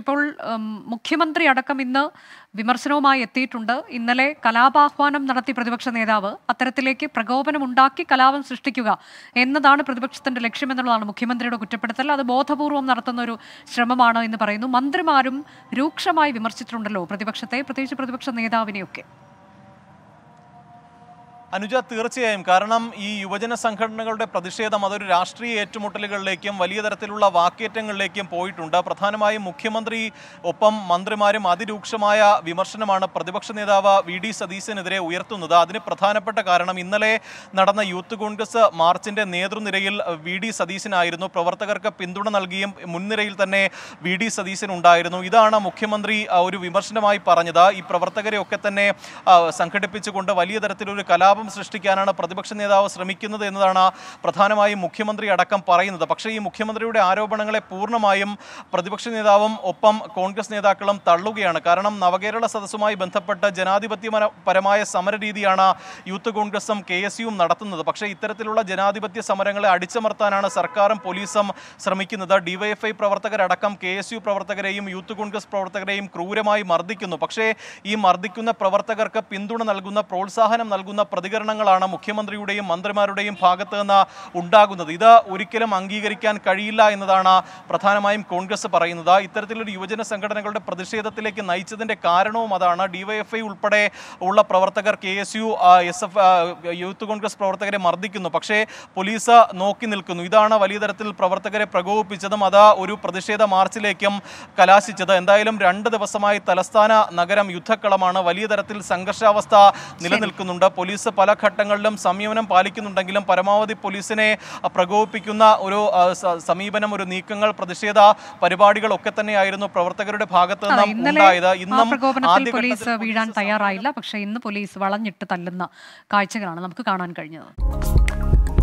ഇപ്പോൾ മുഖ്യമന്ത്രി അടക്കം ഇന്ന് വിമർശനവുമായി എത്തിയിട്ടുണ്ട് ഇന്നലെ കലാപാഹ്വാനം നടത്തി പ്രതിപക്ഷ നേതാവ് അത്തരത്തിലേക്ക് പ്രകോപനമുണ്ടാക്കി കലാപം സൃഷ്ടിക്കുക എന്നതാണ് പ്രതിപക്ഷത്തിന്റെ ലക്ഷ്യമെന്നുള്ളതാണ് മുഖ്യമന്ത്രിയുടെ കുറ്റപ്പെടുത്തൽ അത് ബോധപൂർവം നടത്തുന്ന ഒരു ശ്രമമാണ് എന്ന് പറയുന്നു മന്ത്രിമാരും രൂക്ഷമായി വിമർശിച്ചിട്ടുണ്ടല്ലോ പ്രതിപക്ഷത്തെ പ്രത്യേകിച്ച് പ്രതിപക്ഷ നേതാവിനെയൊക്കെ അനുജ തീർച്ചയായും കാരണം ഈ യുവജന സംഘടനകളുടെ പ്രതിഷേധം അതൊരു രാഷ്ട്രീയ ഏറ്റുമുട്ടലുകളിലേക്കും വലിയ തരത്തിലുള്ള വാക്കേറ്റങ്ങളിലേക്കും പോയിട്ടുണ്ട് പ്രധാനമായും മുഖ്യമന്ത്രി ഒപ്പം മന്ത്രിമാരും അതിരൂക്ഷമായ വിമർശനമാണ് പ്രതിപക്ഷ നേതാവ് വി ഡി സതീശനെതിരെ ഉയർത്തുന്നത് അതിന് പ്രധാനപ്പെട്ട കാരണം ഇന്നലെ നടന്ന യൂത്ത് കോൺഗ്രസ് മാർച്ചിന്റെ നേതൃനിരയിൽ വി ഡി സതീശനായിരുന്നു പ്രവർത്തകർക്ക് പിന്തുണ നൽകിയും മുൻനിരയിൽ തന്നെ വി ഡി സതീശൻ ഉണ്ടായിരുന്നു ഇതാണ് മുഖ്യമന്ത്രി ഒരു വിമർശനമായി പറഞ്ഞത് ഈ പ്രവർത്തകരെയൊക്കെ ഒക്കെ തന്നെ സംഘടിപ്പിച്ചുകൊണ്ട് വലിയ തരത്തിലൊരു കലാപം കുഴപ്പം സൃഷ്ടിക്കാനാണ് പ്രതിപക്ഷ നേതാവ് ശ്രമിക്കുന്നത് എന്നതാണ് പ്രധാനമായും മുഖ്യമന്ത്രി അടക്കം പറയുന്നത് പക്ഷേ ഈ മുഖ്യമന്ത്രിയുടെ ആരോപണങ്ങളെ പൂർണ്ണമായും പ്രതിപക്ഷ നേതാവും ഒപ്പം കോൺഗ്രസ് നേതാക്കളും തള്ളുകയാണ് കാരണം നവകേരള സദസ്സുമായി ബന്ധപ്പെട്ട ജനാധിപത്യപരമായ സമര രീതിയാണ് യൂത്ത് കോൺഗ്രസും കെ എസ് യുവും നടത്തുന്നത് പക്ഷേ ഇത്തരത്തിലുള്ള ജനാധിപത്യ സമരങ്ങളെ അടിച്ചമർത്താനാണ് സർക്കാരും പോലീസും ശ്രമിക്കുന്നത് ഡിവൈഎഫ്ഐ പ്രവർത്തകരടക്കം കെ എസ് യു പ്രവർത്തകരെയും യൂത്ത് കോൺഗ്രസ് പ്രവർത്തകരെയും ക്രൂരമായി മർദ്ദിക്കുന്നു പക്ഷേ ഈ മർദ്ദിക്കുന്ന പ്രവർത്തകർക്ക് പിന്തുണ നൽകുന്ന പ്രോത്സാഹനം നൽകുന്ന പ്രതി പ്രതികരണങ്ങളാണ് മുഖ്യമന്ത്രിയുടെയും മന്ത്രിമാരുടെയും ഭാഗത്ത് നിന്ന് ഉണ്ടാകുന്നത് ഇത് ഒരിക്കലും അംഗീകരിക്കാൻ കഴിയില്ല എന്നതാണ് പ്രധാനമായും കോൺഗ്രസ് പറയുന്നത് ഇത്തരത്തിലൊരു യുവജന സംഘടനകളുടെ പ്രതിഷേധത്തിലേക്ക് നയിച്ചതിൻ്റെ കാരണവും അതാണ് ഡിവൈഎഫ്ഐ ഉൾപ്പെടെ ഉള്ള പ്രവർത്തകർ K S U S F Youth Congress പ്രവർത്തകരെ മർദ്ദിക്കുന്നു പക്ഷേ പോലീസ് നോക്കി നിൽക്കുന്നു ഇതാണ് വലിയ തരത്തിൽ പ്രവർത്തകരെ പ്രകോപിപ്പിച്ചതും അത് ഒരു പ്രതിഷേധ മാർച്ചിലേക്കും കലാശിച്ചത് എന്തായാലും രണ്ട് ദിവസമായി തലസ്ഥാന നഗരം യുദ്ധക്കളമാണ് വലിയ തരത്തിൽ സംഘർഷാവസ്ഥ നിലനിൽക്കുന്നുണ്ട് പോലീസ് പല ഘട്ടങ്ങളിലും സംയമനം പാലിക്കുന്നുണ്ടെങ്കിലും പരമാവധി പോലീസിനെ പ്രകോപിപ്പിക്കുന്ന ഒരു സമീപനം ഒരു നീക്കങ്ങൾ പ്രതിഷേധ പരിപാടികളൊക്കെ തന്നെയായിരുന്നു പ്രവർത്തകരുടെ ഭാഗത്ത് നിന്നും ഇന്നും വീഴാൻ തയ്യാറായില്ല പക്ഷേ ഇന്ന് പോലീസ് വളഞ്ഞിട്ട് തല്ലുന്ന കാഴ്ചകളാണ് നമുക്ക് കാണാൻ കഴിഞ്ഞത്